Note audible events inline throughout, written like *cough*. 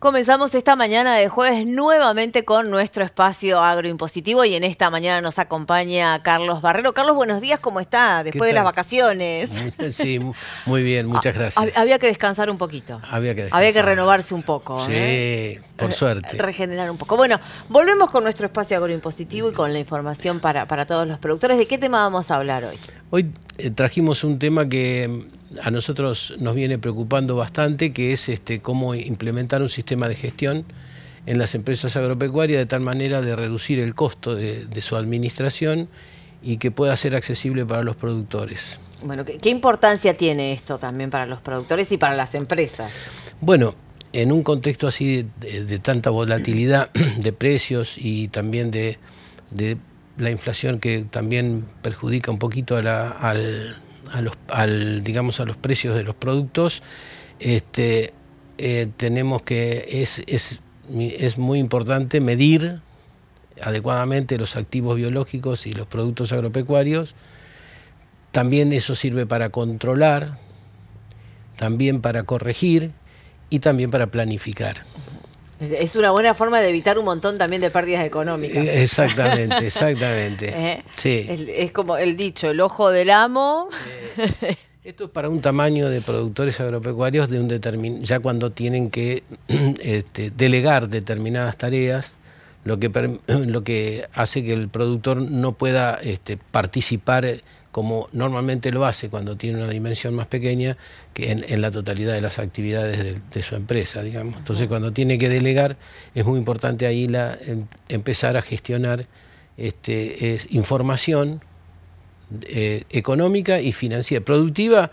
Comenzamos esta mañana de jueves nuevamente con nuestro espacio agroimpositivo y en esta mañana nos acompaña Carlos Barrero. Carlos, buenos días, ¿cómo está? Después de las vacaciones. *laughs* Sí, muy bien, muchas ah, gracias. Había que descansar un poquito. Había que, Había que renovarse un poco. Sí, ¿eh? por suerte. Regenerar un poco. Bueno, volvemos con nuestro espacio agroimpositivo y con la información para, todos los productores. ¿De qué tema vamos a hablar hoy? Hoy eh, trajimos un tema que a nosotros nos viene preocupando bastante, que es este, cómo implementar un sistema de gestión en las empresas agropecuarias de tal manera de reducir el costo de, su administración y que pueda ser accesible para los productores. Bueno, ¿qué, importancia tiene esto también para los productores y para las empresas? Bueno, en un contexto así de, tanta volatilidad *clears throat* de precios y también de, la inflación que también perjudica un poquito a al, a los, al, digamos, a los precios de los productos, este, eh, tenemos que, es, es, es muy importante medir adecuadamente los activos biológicos y los productos agropecuarios. También eso sirve para controlar, también para corregir y también para planificar. Es una buena forma de evitar un montón también de pérdidas económicas. Eh, exactamente, exactamente. *laughs* Eh, es, como el dicho, el ojo del amo. *laughs* Esto es para un tamaño de productores agropecuarios de un ya cuando tienen que *clears throat* este, delegar determinadas tareas, lo que, *clears throat* lo que hace que el productor no pueda este, participar eh, como normalmente lo hace cuando tiene una dimensión más pequeña que en, la totalidad de las actividades de, su empresa, digamos. Entonces, cuando tiene que delegar, es muy importante ahí la, em-, empezar a gestionar este, información eh, económica y financiera. Productiva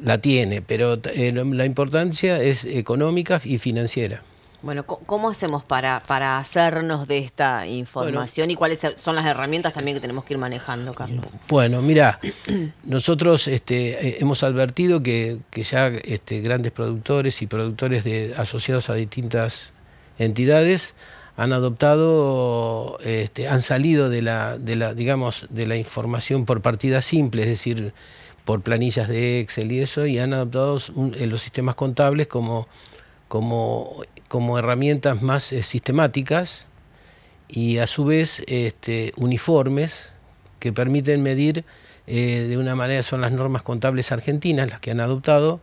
la tiene, pero eh, la importancia es económica y financiera. Bueno, ¿cómo hacemos para, para hacernos de esta información y cuáles er, son las herramientas también que tenemos que ir manejando, Carlos? Bueno, mira, nosotros este, eh, hemos advertido que, ya este, grandes productores y productores asociados a distintas entidades han adoptado, este, han salido de la, de la, digamos, de la información por partida simple, es decir, por planillas de Excel y eso, y han adoptado eh, los sistemas contables como, como, como herramientas más eh, sistemáticas y a su vez este, uniformes que permiten medir eh, de una manera, son las normas contables argentinas las que han adoptado,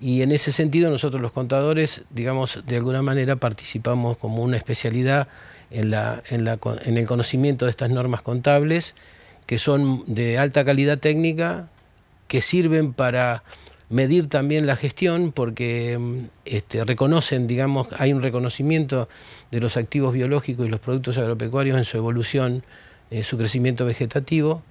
y en ese sentido nosotros los contadores, digamos, de alguna manera participamos como una especialidad en, la, en, el conocimiento de estas normas contables, que son de alta calidad técnica, que sirven para medir también la gestión porque mm, este, reconocen, digamos, hay un reconocimiento de los activos biológicos y los productos agropecuarios en su evolución, en eh, su crecimiento vegetativo.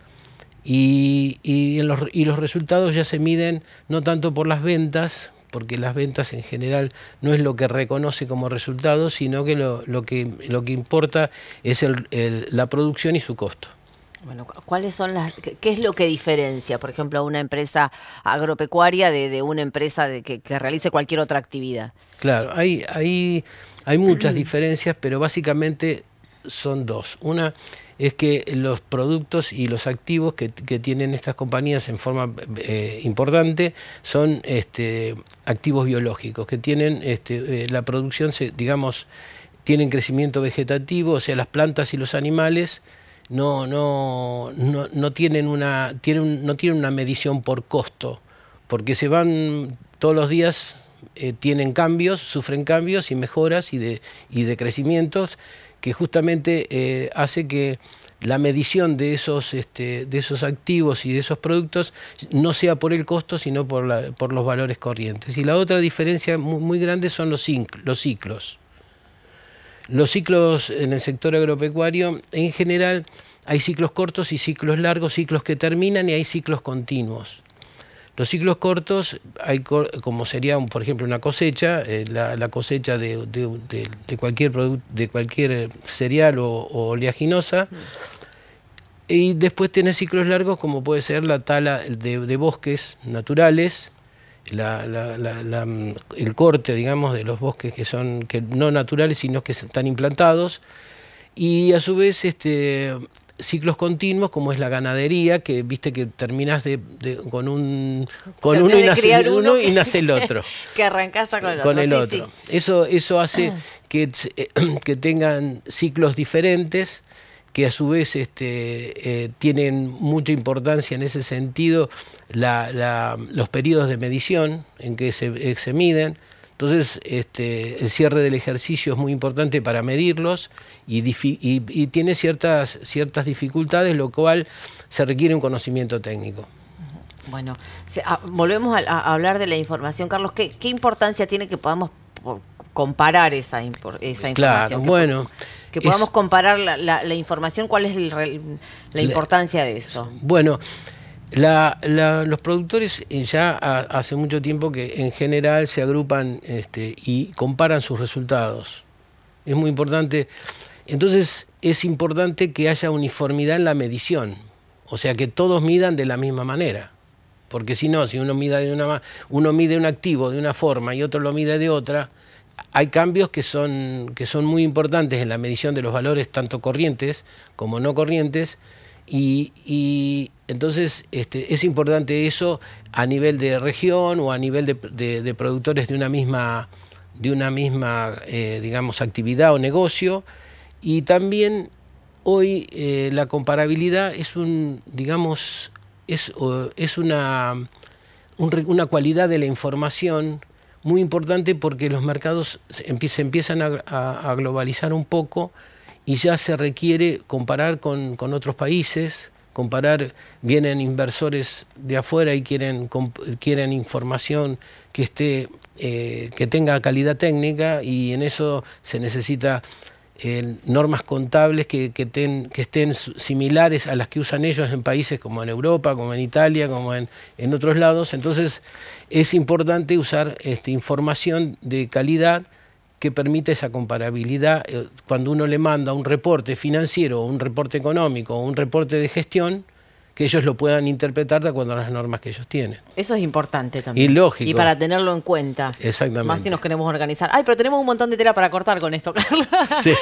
Y, los, resultados ya se miden no tanto por las ventas, porque las ventas en general no es lo que reconoce como resultado, sino que lo, que, lo que importa es el, la producción y su costo. Bueno, ¿cuáles son las, qué es lo que diferencia, por ejemplo, a una empresa agropecuaria de, una empresa de que, que, realice cualquier otra actividad? Claro, hay, hay, hay muchas *clears throat* diferencias, pero básicamente son dos. Una es que los productos y los activos que, tienen estas compañías en forma eh, importante son este, activos biológicos, que tienen este, eh, la producción, digamos, tienen crecimiento vegetativo, o sea, las plantas y los animales no, no, no, tienen, una, no tienen una medición por costo, porque se van todos los días, eh, tienen cambios, sufren cambios y mejoras y de, y de crecimientos que justamente eh, hace que la medición de esos, este, de esos activos y de esos productos no sea por el costo, sino por, los valores corrientes. Y la otra diferencia muy, grande son los, los ciclos. Los ciclos en el sector agropecuario, en general, hay ciclos cortos y ciclos largos, ciclos que terminan y hay ciclos continuos. Los ciclos cortos, hay como sería, por ejemplo, una cosecha, eh, la, cosecha de, cualquier eh, cereal o, oleaginosa, y después tiene ciclos largos como puede ser la tala de, bosques naturales, mm, el corte, digamos, de los bosques que son que no naturales, sino que están implantados, y a su vez este, ciclos continuos, como es la ganadería, que viste que terminas de, con, un, con uno, y nace, el otro. *laughs* que arrancas con el otro. el otro. Eso, hace ah. *clears throat* que, tengan ciclos diferentes que a su vez este, eh, tienen mucha importancia en ese sentido la, los periodos de medición en que se eh, miden. Entonces, este, el cierre del ejercicio es muy importante para medirlos y, tiene ciertas, ciertas dificultades, lo cual se requiere un conocimiento técnico. Bueno, ah, volvemos a, hablar de la información. Carlos, ¿qué, qué importancia tiene que podamos comparar esa, información? Claro, bueno. Que podamos comparar la, información, ¿cuál es la importancia de eso? Bueno, los productores eh, ya hace mucho tiempo que en general se agrupan este, y comparan sus resultados. Es muy importante. Entonces es importante que haya uniformidad en la medición, o sea que todos midan de la misma manera. Porque si no, si uno, de una, uno mide un activo de una forma y otro lo mide de otra, hay cambios que son muy importantes en la medición de los valores tanto corrientes como no corrientes y, entonces este, es importante eso a nivel de región o a nivel de, productores de una misma, de una misma eh, actividad o negocio. Y también hoy eh, la comparabilidad es un, digamos, es, una, una cualidad de la información muy importante porque los mercados se empiezan a globalizar un poco y ya se requiere comparar con, otros países, comparar, vienen inversores de afuera y quieren, quieren información que, esté, eh, que tenga calidad técnica y en eso se necesita eh, normas contables que, que, estén similares a las que usan ellos en países como en Europa, como en Italia, como en, otros lados. Entonces es importante usar este, información de calidad que permite esa comparabilidad. Eh, cuando uno le manda un reporte financiero, un reporte económico, un reporte de gestión, que ellos lo puedan interpretar de acuerdo a las normas que ellos tienen. Eso es importante también. Y lógico. Y para tenerlo en cuenta. Exactamente. Más si nos queremos organizar. Ay, pero tenemos un montón de tela para cortar con esto, *laughs* Carlos.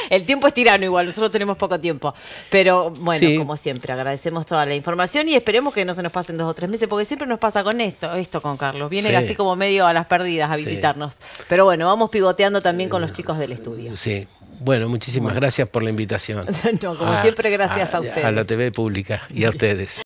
El tiempo es tirano igual, nosotros tenemos poco tiempo. Pero bueno, como siempre, agradecemos toda la información y esperemos que no se nos pasen dos o tres meses, porque siempre nos pasa con esto, esto con Carlos. Viene así como medio a las perdidas a visitarnos. Pero bueno, vamos pivoteando también con los chicos del estudio. Sí. Bueno, muchísimas gracias por la invitación. *laughs* no, como siempre, gracias a ustedes. A la TV pública y a ustedes.